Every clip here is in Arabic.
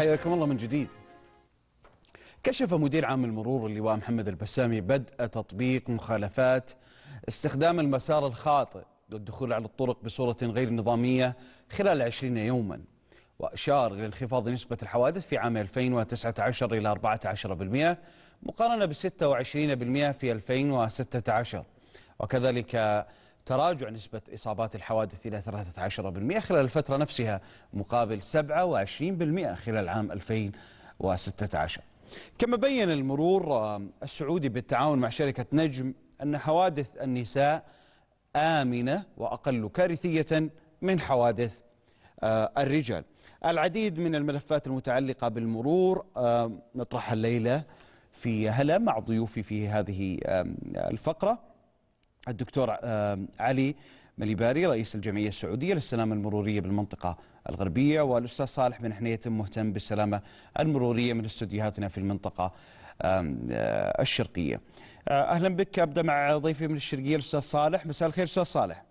حياكم الله من جديد كشف مدير عام المرور اللواء محمد البسامي بدء تطبيق مخالفات استخدام المسار الخاطئ للدخول على الطرق بصورة غير نظامية خلال 20 يوما وأشار إلى انخفاض نسبة الحوادث في عام 2019 إلى 14% مقارنة ب 26% في 2016 وكذلك تراجع نسبة إصابات الحوادث إلى 13% خلال الفترة نفسها مقابل 27% خلال عام 2016 كما بين المرور آه، السعودي بالتعاون مع شركة نجم أن حوادث النساء آمنة وأقل كارثية من حوادث آه، الرجال العديد من الملفات المتعلقة بالمرور آه، نطرحها الليلة في هلا مع ضيوفي في هذه الفقرة الدكتور علي مليباري رئيس الجمعية السعودية للسلامة المرورية بالمنطقة الغربية والأستاذ صالح بن حنيتم مهتم بالسلامة المرورية من استديوهاتنا في المنطقة آه، الشرقية آه، أهلا بك أبدأ مع ضيفي من الشرقية الأستاذ صالح مساء الخير أستاذ صالح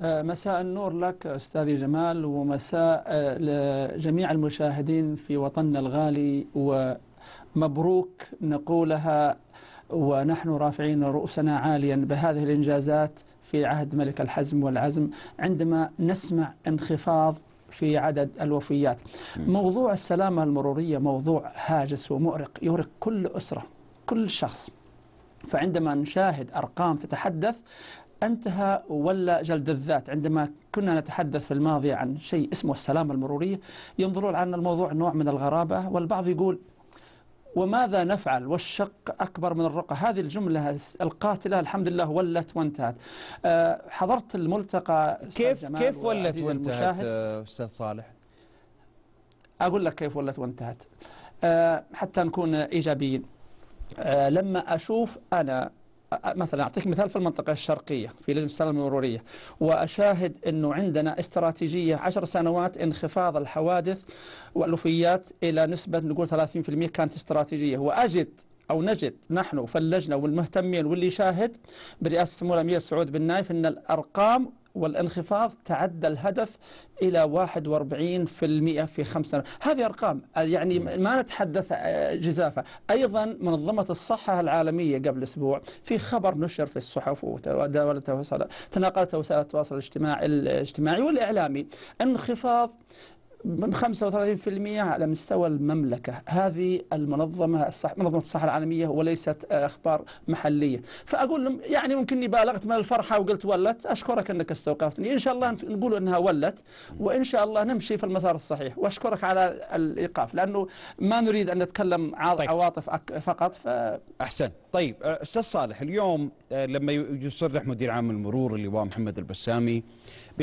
آه، مساء النور لك أستاذي جمال ومساء لجميع المشاهدين في وطننا الغالي ومبروك نقولها ونحن رافعين رؤوسنا عاليا بهذه الإنجازات في عهد ملك الحزم والعزم عندما نسمع انخفاض في عدد الوفيات موضوع السلامة المرورية موضوع هاجس ومؤرق يورق كل أسرة كل شخص فعندما نشاهد أرقام تتحدث انتهى ولا جلد الذات عندما كنا نتحدث في الماضي عن شيء اسمه السلامة المرورية ينظرون عن الموضوع نوع من الغرابة والبعض يقول وماذا نفعل والشق أكبر من الرقة هذه الجملة القاتلة الحمد لله ولت وانتهت آه، حضرت الملتقى كيف كيف ولت وانتهت آه، أستاذ صالح أقول لك كيف ولت وانتهت آه، حتى نكون إيجابيين لما أشوف أنا مثلا أعطيك مثال في المنطقة الشرقية في لجنة السلام المرورية وأشاهد أنه عندنا استراتيجية عشر سنوات انخفاض الحوادث والوفيات إلى نسبة نقول 30% كانت استراتيجية وأجد أو نجد نحن في اللجنة والمهتمين واللي شاهد برئاسة سمو الأمير سعود بن نايف أن الأرقام والانخفاض تعدى الهدف الى 41% في خمس سنوات، هذه ارقام يعني نعم. ما نتحدث آه، جزافه، ايضا منظمه الصحه العالميه قبل اسبوع في خبر نشر في الصحف وتناقلته وسائل التواصل الاجتماعي الاجتماعي والاعلامي انخفاض من 35% على مستوى المملكة هذه المنظمة الصح... منظمة الصحة العالمية وليست آه، أخبار محلية فأقول لهم يعني ممكنني بالغت من الفرحة وقلت ولت أشكرك أنك استوقفتني إن شاء الله نقول أنها ولت وإن شاء الله نمشي في المسار الصحيح وأشكرك على الإيقاف لأنه ما نريد أن نتكلم طيب. عواطف فقط ف... أحسن طيب آه، أستاذ صالح اليوم آه، لما يصرح مدير عام المرور اللي هو محمد البسامي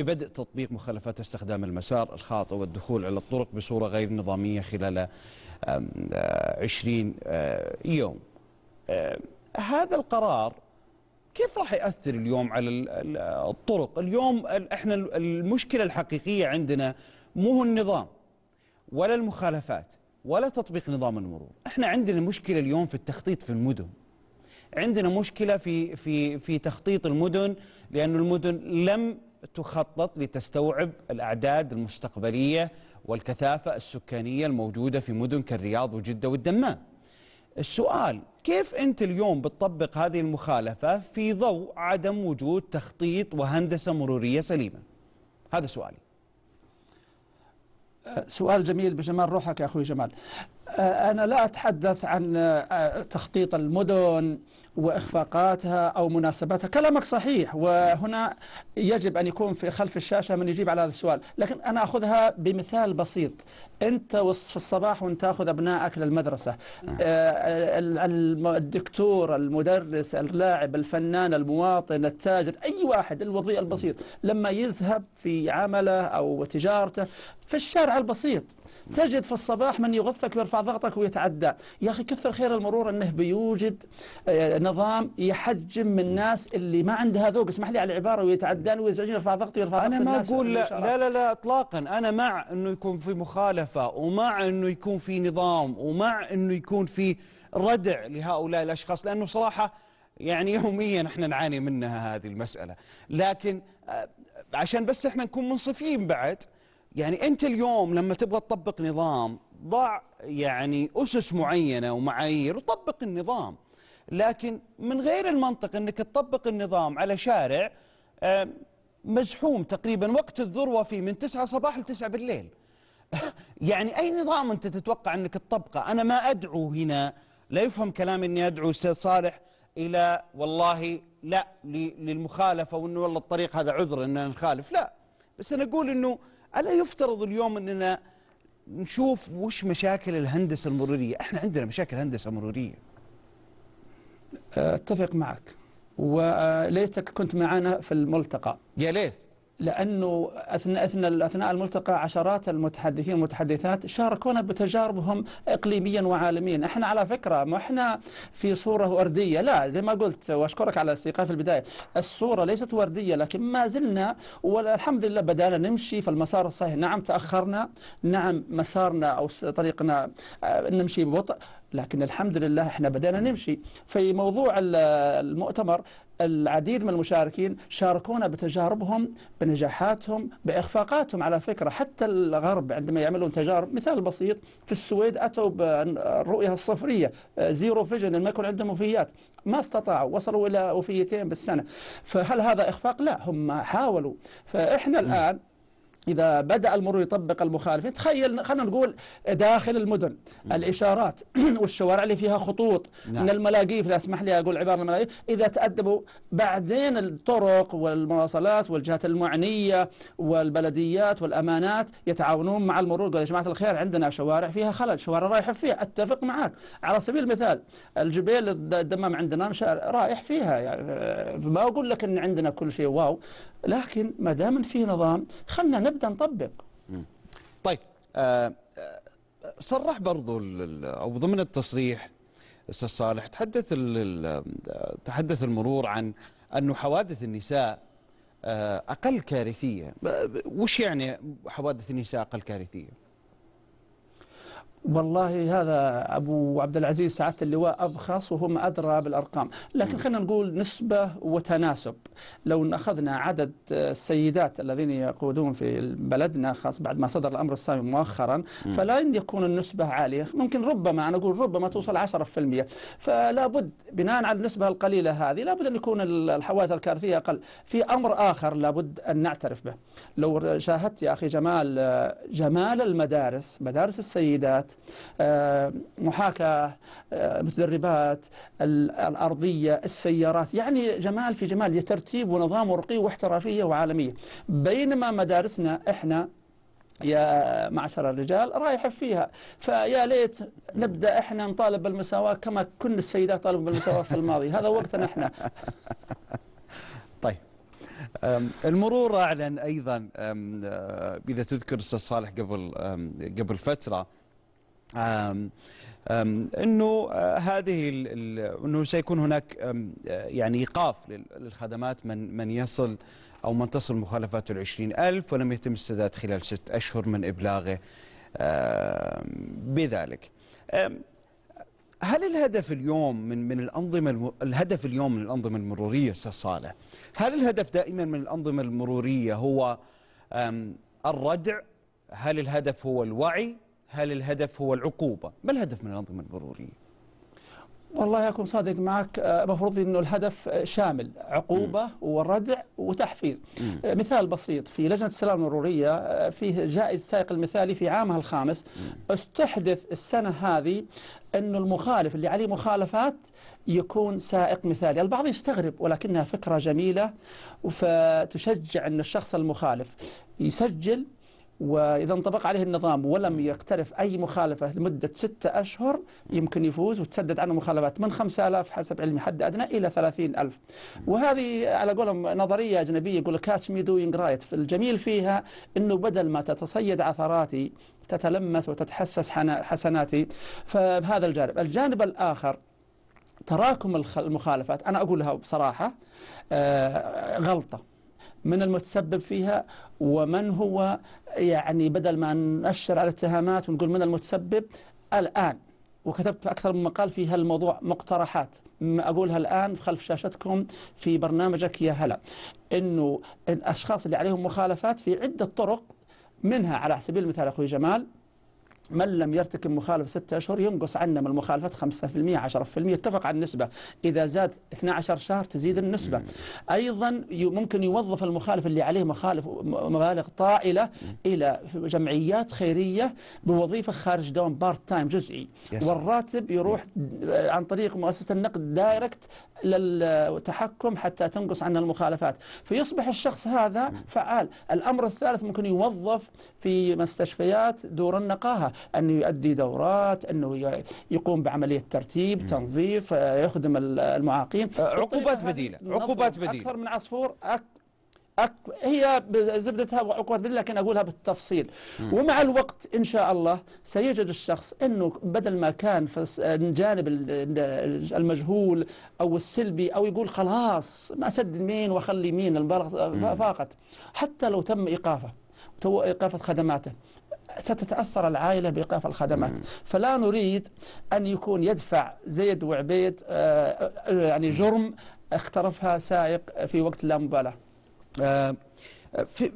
ببدء تطبيق مخالفات استخدام المسار الخاطئ والدخول على الطرق بصورة غير نظامية خلال 20 آه، آه، يوم آه، هذا القرار كيف راح ياثر اليوم على الطرق؟ اليوم احنا المشكله الحقيقيه عندنا مو النظام ولا المخالفات ولا تطبيق نظام المرور، احنا عندنا مشكله اليوم في التخطيط في المدن. عندنا مشكله في في في تخطيط المدن لأن المدن لم تخطط لتستوعب الأعداد المستقبلية والكثافة السكانية الموجودة في مدن كالرياض وجدة والدمام السؤال كيف أنت اليوم بتطبق هذه المخالفة في ضوء عدم وجود تخطيط وهندسة مرورية سليمة هذا سؤالي أه، سؤال جميل بجمال روحك يا أخوي جمال آه، أنا لا أتحدث عن آه، تخطيط المدن واخفاقاتها او مناسباتها كلامك صحيح وهنا يجب ان يكون في خلف الشاشه من يجيب على هذا السؤال لكن انا اخذها بمثال بسيط انت في الصباح وانت تاخذ ابنائك للمدرسه نعم. آه، الدكتور المدرس اللاعب الفنان المواطن التاجر اي واحد الوضيع البسيط لما يذهب في عمله او تجارته في الشارع البسيط تجد في الصباح من يغثك ويرفع ضغطك ويتعدى يا أخي كثر خير المرور أنه بيوجد آه، نظام يحجم من الناس اللي ما عندها ذوق اسمح لي على العبارة ويتعدان ويزعجون يرفع ضغطي ويرفع أنا ما أقول لا لا لا إطلاقا أنا مع أنه يكون في مخالفة ومع أنه يكون في نظام ومع أنه يكون في ردع لهؤلاء الأشخاص لأنه صراحة يعني يوميا احنا نعاني منها هذه المسألة لكن آه، عشان بس احنا نكون منصفين بعد يعني انت اليوم لما تبغى تطبق نظام ضع يعني اسس معينه ومعايير وطبق النظام لكن من غير المنطق انك تطبق النظام على شارع مزحوم تقريبا وقت الذروه فيه من 9 صباح ل 9 بالليل يعني اي نظام انت تتوقع انك تطبقه انا ما ادعو هنا لا يفهم كلامي اني ادعو استاذ صالح الى والله لا للمخالفه وانه والله الطريق هذا عذر ان نخالف لا بس انا اقول انه ألا يفترض اليوم أننا نشوف وش مشاكل الهندسة المرورية احنا عندنا مشاكل هندسة مرورية أتفق معك وليتك كنت معنا في الملتقى يا ليت لأنه أثناء, أثناء, أثناء الملتقى عشرات المتحدثين والمتحدثات شاركونا بتجاربهم إقليميا وعالميا احنا على فكرة ما احنا في صورة وردية لا زي ما قلت وأشكرك على الاستيقاظ في البداية الصورة ليست وردية لكن ما زلنا والحمد لله بدأنا نمشي في المسار الصحيح نعم تأخرنا نعم مسارنا أو طريقنا آه، نمشي ببطء لكن الحمد لله احنا بدأنا نمشي في موضوع المؤتمر العديد من المشاركين شاركونا بتجاربهم بنجاحاتهم بإخفاقاتهم على فكرة حتى الغرب عندما يعملون تجارب مثال بسيط في السويد أتوا بالرؤية الصفرية زيرو فيجن ما يكون عندهم وفيات ما استطاعوا وصلوا إلى وفيتين بالسنة فهل هذا إخفاق؟ لا هم حاولوا فإحنا الآن إذا بدأ المرور يطبق المخالفة تخيل خلينا نقول داخل المدن الإشارات والشوارع اللي فيها خطوط نعم. من الملاقيف لا أسمح لي أقول عبارة الملاقيف إذا تأدبوا بعدين الطرق والمواصلات والجهات المعنية والبلديات والأمانات يتعاونون مع المرور يقول يا جماعة الخير عندنا شوارع فيها خلل شوارع رايح فيها أتفق معك على سبيل المثال الجبيل الدمام عندنا رايح فيها يعني ما أقول لك أن عندنا كل شيء واو لكن ما دام في نظام خلنا نبدا نطبق طيب آه، آه، صرح برضو او ضمن التصريح استاذ صالح تحدث تحدث المرور عن انه حوادث النساء آه، اقل كارثيه وش يعني حوادث النساء اقل كارثيه والله هذا ابو عبد العزيز سعاده اللواء ابخص وهم ادرى بالارقام، لكن نعم. خلينا نقول نسبه وتناسب، لو اخذنا عدد السيدات الذين يقودون في بلدنا خاص بعد ما صدر الامر السامي مؤخرا، نعم. فلن يكون النسبه عاليه، ممكن ربما انا اقول ربما توصل 10%، فلا بد بناء على النسبه القليله هذه لا بد ان يكون الحوادث الكارثيه اقل، في امر اخر لا بد ان نعترف به. لو شاهدت يا أخي جمال آه، جمال المدارس مدارس السيدات آه، محاكاة آه، متدربات الأرضية السيارات يعني جمال في جمال ترتيب ونظام ورقي واحترافية وعالمية بينما مدارسنا إحنا يا معشر الرجال رايح فيها فيا ليت نبدا احنا نطالب بالمساواه كما كل السيدات طالبوا بالمساواه في الماضي هذا وقتنا احنا المرور اعلن ايضا آه، اذا تذكر استاذ صالح قبل قبل فتره انه آه، هذه انه سيكون هناك آه، يعني ايقاف للخدمات من من يصل او من تصل مخالفات ال ألف ولم يتم السداد خلال ست اشهر من ابلاغه بذلك هل الهدف اليوم من من الانظمه الم... الهدف اليوم من الانظمه المروريه استاذ صالح هل الهدف دائما من الانظمه المروريه هو الردع هل الهدف هو الوعي هل الهدف هو العقوبه ما الهدف من الانظمه المروريه والله أكون صادق معك آه، المفروض أنه الهدف آه، شامل عقوبة م. وردع وتحفيز م. آه، مثال بسيط في لجنة السلام المرورية فيه جائز السائق المثالي في عامها الخامس م. استحدث السنة هذه أنه المخالف اللي عليه مخالفات يكون سائق مثالي البعض يستغرب ولكنها فكرة جميلة فتشجع أن الشخص المخالف يسجل وإذا انطبق عليه النظام ولم يقترف أي مخالفة لمدة ستة أشهر يمكن يفوز وتسدد عنه مخالفات من 5000 حسب علمي حد أدنى إلى 30000 وهذه على قولهم نظرية أجنبية يقول كاتش مي دوينج رايت الجميل فيها أنه بدل ما تتصيد عثراتي تتلمس وتتحسس حسناتي فهذا الجانب الجانب الآخر تراكم المخالفات أنا أقولها بصراحة آه، غلطة من المتسبب فيها ومن هو يعني بدل ما نأشر على الاتهامات ونقول من المتسبب الآن وكتبت أكثر من مقال في هالموضوع مقترحات أقولها الآن خلف شاشتكم في برنامجك يا هلا أنه الأشخاص اللي عليهم مخالفات في عدة طرق منها على سبيل المثال أخوي جمال من لم يرتكب مخالفة ستة أشهر ينقص عنا من المخالفات 5% 10% اتفق على النسبة إذا زاد 12 شهر تزيد النسبة أيضا ممكن يوظف المخالف اللي عليه مخالف مبالغ طائلة إلى جمعيات خيرية بوظيفة خارج دوام بارت تايم جزئي والراتب يروح عن طريق مؤسسة النقد دايركت للتحكم حتى تنقص عن المخالفات فيصبح الشخص هذا فعال الأمر الثالث ممكن يوظف في مستشفيات دور النقاهة أنه يؤدي دورات أنه يقوم بعملية ترتيب تنظيف آه، يخدم المعاقين آه، عقوبات بديلة عقوبات بديلة أكثر من عصفور أك أك... هي زبدتها وعقوبة لكن أقولها بالتفصيل مم. ومع الوقت إن شاء الله سيجد الشخص أنه بدل ما كان في الجانب المجهول أو السلبي أو يقول خلاص ما سد مين وأخلي مين المبالغة فاقت حتى لو تم إيقافه تو إيقافة خدماته ستتأثر العائلة بإيقاف الخدمات مم. فلا نريد أن يكون يدفع زيد وعبيد آه، آه، يعني جرم اخترفها سائق في وقت لا مبالاه آه، في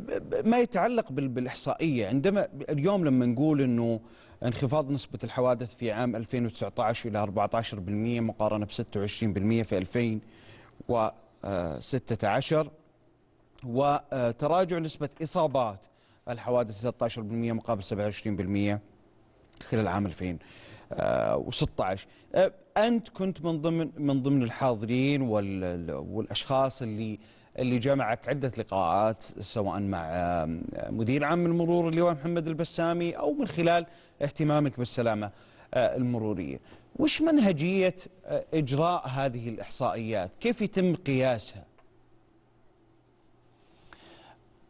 ما يتعلق بالاحصائيه عندما اليوم لما نقول انه انخفاض نسبة الحوادث في عام 2019 إلى 14% مقارنة ب 26% في 2016 وتراجع نسبة إصابات الحوادث 13% مقابل 27% خلال عام 2016 آه، أنت كنت من ضمن من ضمن الحاضرين والأشخاص اللي اللي جمعك عدة لقاءات سواء مع مدير عام المرور اللواء محمد البسامي أو من خلال اهتمامك بالسلامة آه، المرورية وش منهجية آه، إجراء هذه الإحصائيات كيف يتم قياسها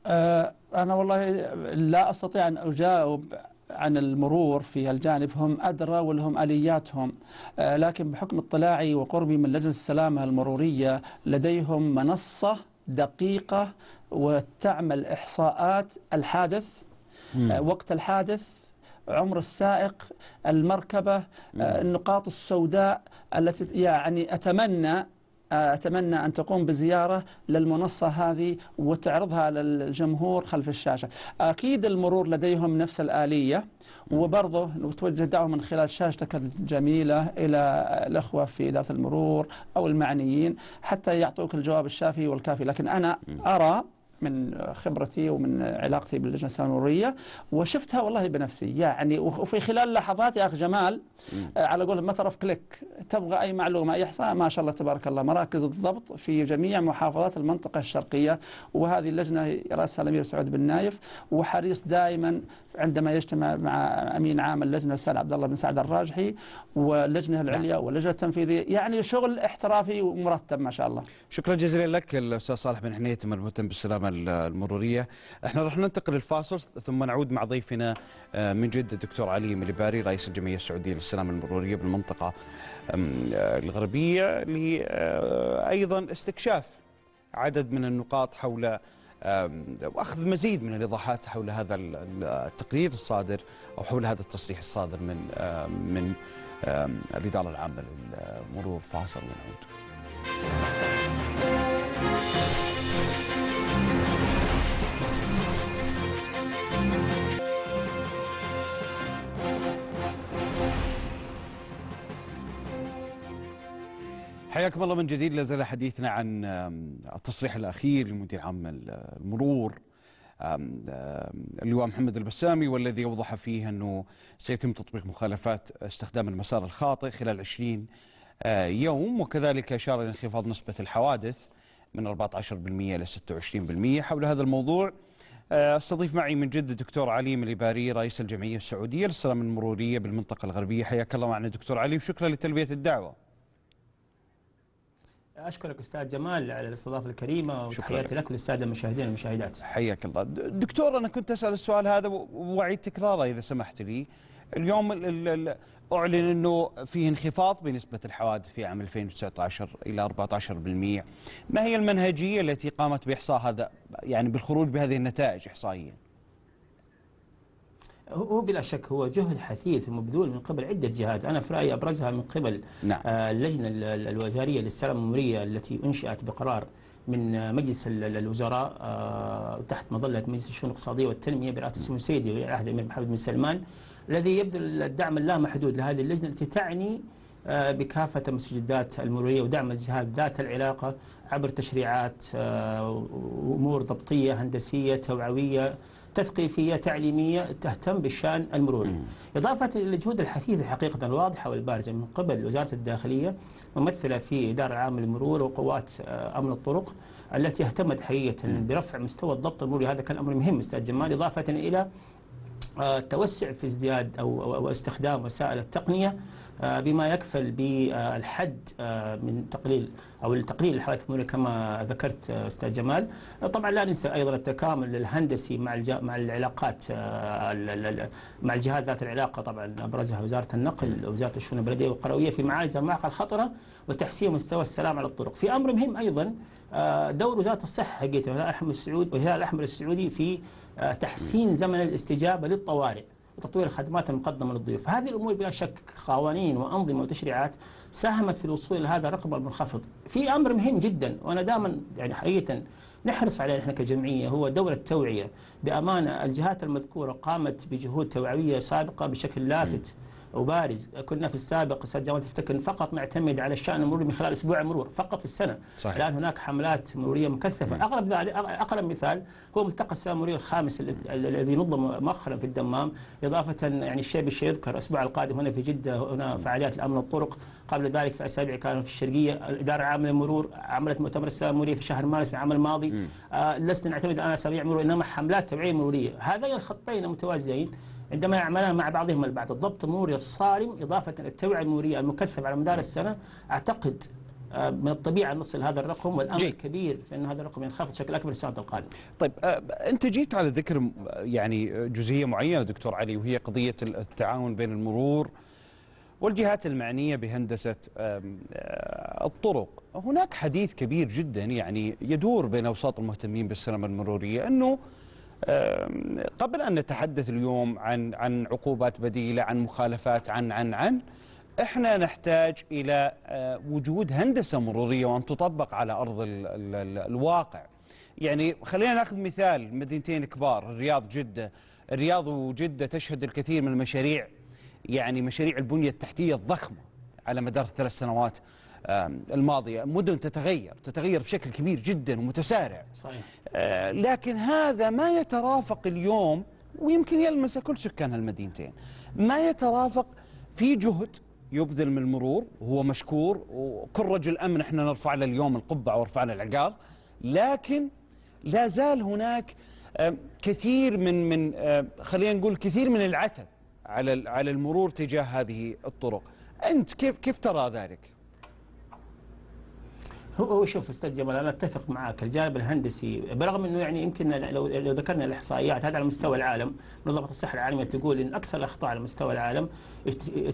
آه، أنا والله لا أستطيع أن أجاوب عن المرور في الجانب هم أدرى ولهم ألياتهم لكن بحكم اطلاعي وقربي من لجنة السلامة المرورية لديهم منصة دقيقة وتعمل إحصاءات الحادث مم. آه، وقت الحادث عمر السائق المركبة آه، مم. النقاط السوداء التي يعني أتمنى أتمنى أن تقوم بزيارة للمنصة هذه وتعرضها للجمهور خلف الشاشة أكيد المرور لديهم نفس الآلية وبرضه وتوجه دعوة من خلال شاشتك الجميلة إلى الأخوة في إدارة المرور أو المعنيين حتى يعطوك الجواب الشافي والكافي لكن أنا أرى من خبرتي ومن علاقتي باللجنه الساموريه وشفتها والله بنفسي يعني وفي خلال لحظات يا اخ جمال آه، على قول ما طرف كليك تبغى اي معلومه اي احصاء ما شاء الله تبارك الله مراكز الضبط في جميع محافظات المنطقه الشرقيه وهذه اللجنه راسها الامير سعود بن نايف وحريص دائما عندما يجتمع مع امين عام اللجنه الاستاذ عبد الله بن سعد الراجحي واللجنه نعم. العليا واللجنه التنفيذيه يعني شغل احترافي ومرتب ما شاء الله شكرا جزيلا لك الاستاذ صالح بن حنيت مربوطا بالسلامه المرورية احنا راح ننتقل للفاصل ثم نعود مع ضيفنا آه، من جدة الدكتور علي مليباري رئيس الجمعية السعودية للسلام المرورية بالمنطقة آه، الغربية لأيضا آه، استكشاف عدد من النقاط حول واخذ مزيد من الايضاحات حول هذا التقرير الصادر او حول هذا التصريح الصادر من من الاداره العامه للمرور فاصل ونعود. حياكم الله من جديد لازال حديثنا عن التصريح الأخير لمدير عام المرور اللواء محمد البسامي والذي أوضح فيه أنه سيتم تطبيق مخالفات استخدام المسار الخاطئ خلال 20 آه، يوم وكذلك أشار إلى انخفاض نسبة الحوادث من 14% إلى 26% حول هذا الموضوع آه، استضيف معي من جدة دكتور علي مليباري رئيس الجمعية السعودية للسلام المرورية بالمنطقة الغربية حياك الله معنا دكتور علي وشكرا لتلبية الدعوة اشكرك استاذ جمال على الاستضافه الكريمه وتحياتي لك وللساده المشاهدين والمشاهدات. حياك الله. دكتور انا كنت اسال السؤال هذا واعيد تكراره اذا سمحت لي. اليوم الـ الـ اعلن انه فيه انخفاض بنسبه الحوادث في عام 2019 الى 14%. ما هي المنهجيه التي قامت باحصاء هذا يعني بالخروج بهذه النتائج احصائيا؟ هو بلا شك هو جهد حثيث ومبذول من قبل عدة جهات أنا في رأيي أبرزها من قبل نعم. آه، اللجنة الوزارية للسلام المرية التي أنشأت بقرار من مجلس الوزراء آه، تحت مظلة مجلس الشؤون الاقتصادية والتنمية برئاسة السمو السيدي وعهد الأمير محمد بن سلمان الذي يبذل الدعم اللامحدود لهذه اللجنة التي تعني آه، بكافة المستجدات المرورية ودعم الجهات ذات العلاقة عبر تشريعات وأمور ضبطية هندسية توعوية تثقيفية تعليمية تهتم بالشأن المروري إضافة إلى الجهود الحثيثة حقيقة الواضحة والبارزة من قبل وزارة الداخلية ممثلة في إدارة عام المرور وقوات آه، أمن الطرق التي اهتمت حقيقة برفع مستوى الضبط المروري هذا كان أمر مهم أستاذ جمال إضافة إلى التوسع آه، في ازدياد أو, أو استخدام وسائل التقنية آه، بما يكفل بالحد آه، من تقليل أو التقليل الحوادث المرورية كما ذكرت أستاذ جمال طبعا لا ننسى أيضا التكامل الهندسي مع مع العلاقات مع الجهات ذات العلاقة طبعا أبرزها وزارة النقل وزارة الشؤون البلدية والقروية في معالجة المواقع الخطرة وتحسين مستوى السلام على الطرق في أمر مهم أيضا دور وزارة الصحة حقيقة الهلال الأحمر السعودي الهلال الأحمر السعودي في آه، تحسين زمن الاستجابة للطوارئ وتطوير الخدمات المقدمة للضيوف هذه الأمور بلا شك قوانين وأنظمة وتشريعات ساهمت في الوصول إلى هذا الرقم المنخفض في أمر مهم جدا وأنا دائما يعني حقيقة نحرص عليه نحن كجمعية هو دور التوعية بأمانة الجهات المذكورة قامت بجهود توعوية سابقة بشكل لافت م. وبارز كنا في السابق استاذ جمال تفتكر فقط نعتمد على الشان المروري من خلال اسبوع المرور فقط في السنه صحيح. الان هناك حملات مروريه مكثفه مم. نعم. اغلب ذلك اقرب مثال هو ملتقى المروري الخامس الذي نظم مؤخرا في الدمام اضافه يعني الشيء بالشيء يذكر الاسبوع القادم هنا في جده هنا فعاليات الامن الطرق قبل ذلك في اسابيع كان في الشرقيه الاداره العامه للمرور عملت مؤتمر المروري في شهر مارس من العام الماضي آه لسنا نعتمد على اسابيع مرور انما حملات توعيه مروريه هذين الخطين متوازيين عندما يعملان مع بعضهما البعض الضبط النوري الصارم إضافة إلى التوعية النورية المكثفة على مدار السنة أعتقد آه، من الطبيعي ان نصل هذا الرقم والامر جي. كبير في ان هذا الرقم ينخفض بشكل اكبر السنة القادمه. طيب آه، انت جيت على ذكر آه، يعني جزئيه معينه دكتور علي وهي قضيه التعاون بين المرور والجهات المعنيه بهندسه الطرق. هناك حديث كبير جدا يعني يدور بين اوساط المهتمين بالسلامه المروريه انه قبل أن نتحدث اليوم عن عن عقوبات بديلة عن مخالفات عن عن عن احنا نحتاج إلى أه، وجود هندسة مرورية وأن تطبق على أرض الـ الـ الـ الواقع يعني خلينا ناخذ مثال مدينتين كبار الرياض جدة الرياض وجدة تشهد الكثير من المشاريع يعني مشاريع البنية التحتية الضخمة على مدار الثلاث سنوات الماضية مدن تتغير تتغير بشكل كبير جدا ومتسارع صحيح. آه، لكن هذا ما يترافق اليوم ويمكن يلمسه كل سكان المدينتين ما يترافق في جهد يبذل من المرور وهو مشكور وكل رجل أمن احنا نرفع له اليوم القبعة ورفع له العقال لكن لا زال هناك آه، كثير من من آه، خلينا نقول كثير من العتب على على المرور تجاه هذه الطرق انت كيف كيف ترى ذلك هو شوف استاذ جمال انا اتفق معك الجانب الهندسي برغم انه يعني يمكن لو لو ذكرنا الاحصائيات هذا على مستوى العالم منظمه الصحه العالميه تقول ان اكثر الاخطاء على مستوى العالم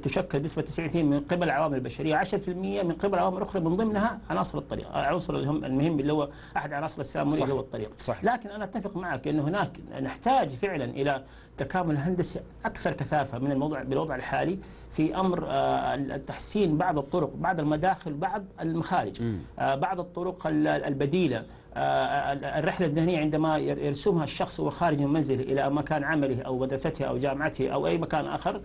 تشكل بنسبه 90% من قبل العوامل البشريه 10% من قبل عوامل اخرى من ضمنها عناصر الطريق العنصر المهم اللي هو احد عناصر السلام اللي هو الطريق صح. لكن انا اتفق معك انه هناك نحتاج فعلا الى تكامل هندسي اكثر كثافه من الموضوع بالوضع الحالي في امر آه، تحسين بعض الطرق بعض المداخل بعض المخارج م. بعض الطرق البديلة آه، آه، آه، الرحلة الذهنية عندما يرسمها الشخص وهو خارج من منزله إلى مكان عمله أو مدرسته أو جامعته أو أي مكان آخر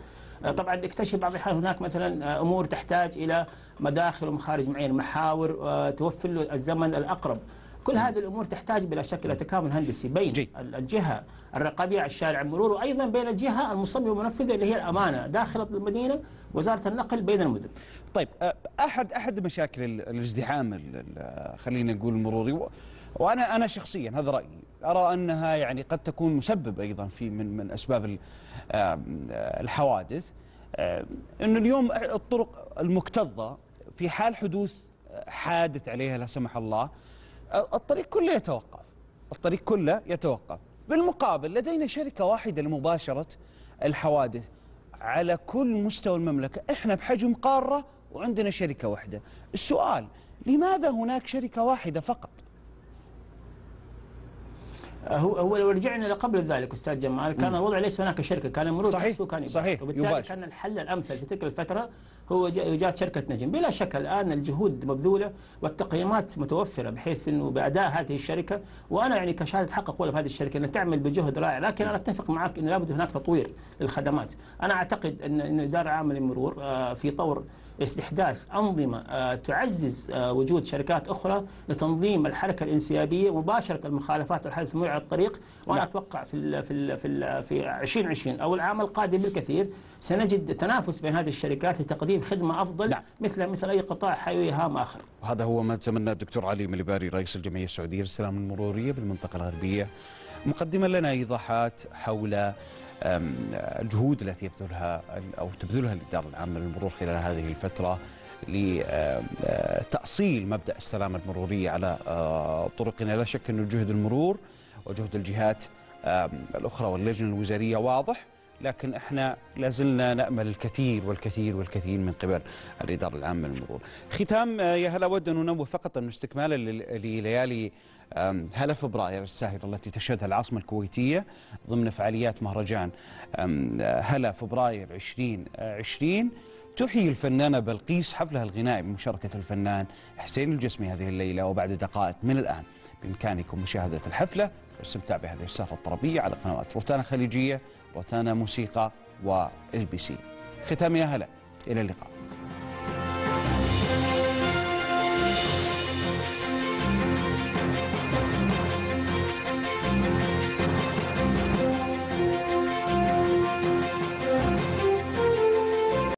طبعا اكتشف بعض الاحيان هناك مثلا امور تحتاج الى مداخل ومخارج معينه محاور توفر له الزمن الاقرب كل هذه الامور تحتاج بلا شك الى تكامل هندسي بين جي. الجهه الرقابيه على الشارع المرور وايضا بين الجهه المصممه والمنفذه اللي هي الامانه داخل المدينه وزاره النقل بين المدن. طيب احد احد مشاكل الازدحام خلينا نقول المروري وانا انا شخصيا هذا رايي ارى انها يعني قد تكون مسبب ايضا في من من اسباب الحوادث انه اليوم الطرق المكتظه في حال حدوث حادث عليها لا سمح الله الطريق كله يتوقف الطريق كله يتوقف بالمقابل لدينا شركة واحدة لمباشرة الحوادث على كل مستوى المملكة احنا بحجم قارة وعندنا شركة واحدة السؤال لماذا هناك شركة واحدة فقط أه، هو هو لو رجعنا لقبل ذلك استاذ جمال كان الوضع ليس هناك شركه كان مرور صحيح كان صحيح وبالتالي يباشر. كان الحل الامثل في تلك الفتره هو ايجاد شركه نجم بلا شك الان الجهود مبذوله والتقييمات متوفره بحيث انه باداء هذه الشركه وانا يعني كشهاده حق اقول في هذه الشركه انها تعمل بجهد رائع لكن انا اتفق معك انه لابد هناك تطوير للخدمات انا اعتقد ان الاداره العامه للمرور آه، في طور استحداث أنظمة آه، تعزز آه، وجود شركات أخرى لتنظيم الحركة الانسيابية مباشرة المخالفات الحادثه المرور على الطريق وأنا لا. نعم. أتوقع في الـ في الـ في في 2020 أو العام القادم بالكثير سنجد تنافس بين هذه الشركات لتقديم تقديم خدمه افضل نعم. مثل مثل اي قطاع حيوي هام اخر. وهذا هو ما تمناه الدكتور علي مليباري رئيس الجمعيه السعوديه للسلام المروريه بالمنطقه الغربيه مقدما لنا ايضاحات حول الجهود التي يبذلها او تبذلها الاداره العامه للمرور خلال هذه الفتره لتأصيل آه، مبدأ السلامة المرورية على آه، طرقنا لا شك أن جهد المرور وجهد الجهات الأخرى واللجنة الوزارية واضح لكن احنا لازلنا نامل الكثير والكثير والكثير من قبل الاداره العامه للمرور. ختام آه، يا هلا اود ان انوه فقط انه استكمالا لليالي هلا فبراير الساهرة التي تشهدها العاصمة الكويتية ضمن فعاليات مهرجان آه، هلا فبراير 2020 آه، تحيي الفنانة بلقيس حفلها الغنائي بمشاركة الفنان حسين الجسمي هذه الليلة وبعد دقائق من الآن بإمكانكم مشاهدة الحفلة والاستمتاع بهذه السهرة الطربية على قنوات روتانا خليجية روتانا موسيقى وإل بي سي يا هلا إلى اللقاء